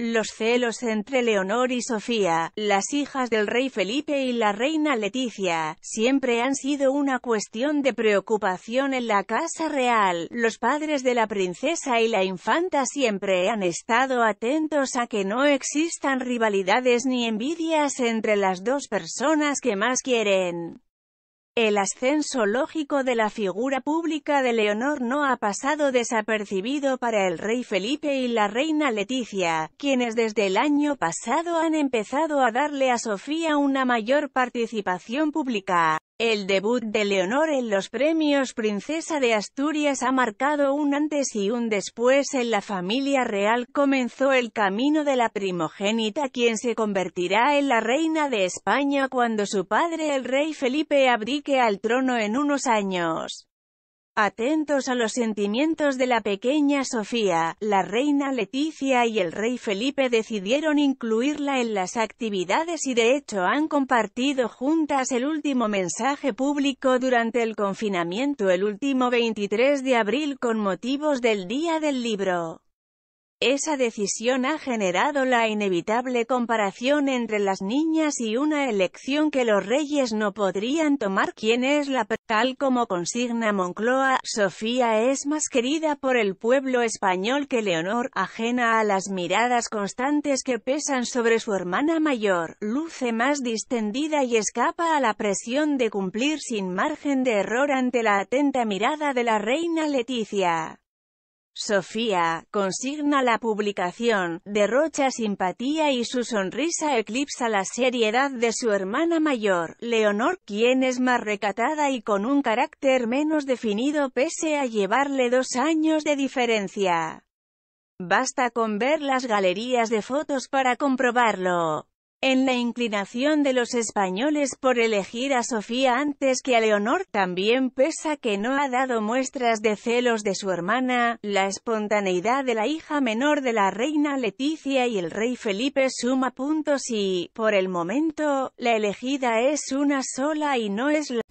Los celos entre Leonor y Sofía, las hijas del rey Felipe y la reina Leticia, siempre han sido una cuestión de preocupación en la Casa Real. Los padres de la princesa y la infanta siempre han estado atentos a que no existan rivalidades ni envidias entre las dos personas que más quieren. El ascenso lógico de la figura pública de Leonor no ha pasado desapercibido para el rey Felipe y la reina Leticia, quienes desde el año pasado han empezado a darle a Sofía una mayor participación pública. El debut de Leonor en los premios Princesa de Asturias ha marcado un antes y un después en la familia real. Comenzó el camino de la primogénita quien se convertirá en la reina de España cuando su padre el rey Felipe abrique al trono en unos años. Atentos a los sentimientos de la pequeña Sofía, la reina Leticia y el rey Felipe decidieron incluirla en las actividades y de hecho han compartido juntas el último mensaje público durante el confinamiento el último 23 de abril con motivos del Día del Libro. Esa decisión ha generado la inevitable comparación entre las niñas y una elección que los reyes no podrían tomar quién es la tal como consigna Moncloa, Sofía es más querida por el pueblo español que Leonor, ajena a las miradas constantes que pesan sobre su hermana mayor, luce más distendida y escapa a la presión de cumplir sin margen de error ante la atenta mirada de la reina Leticia. Sofía, consigna la publicación, derrocha simpatía y su sonrisa eclipsa la seriedad de su hermana mayor, Leonor, quien es más recatada y con un carácter menos definido pese a llevarle dos años de diferencia. Basta con ver las galerías de fotos para comprobarlo en la inclinación de los españoles por elegir a Sofía antes que a Leonor, también pesa que no ha dado muestras de celos de su hermana, la espontaneidad de la hija menor de la reina Leticia y el rey Felipe suma puntos y, por el momento, la elegida es una sola y no es la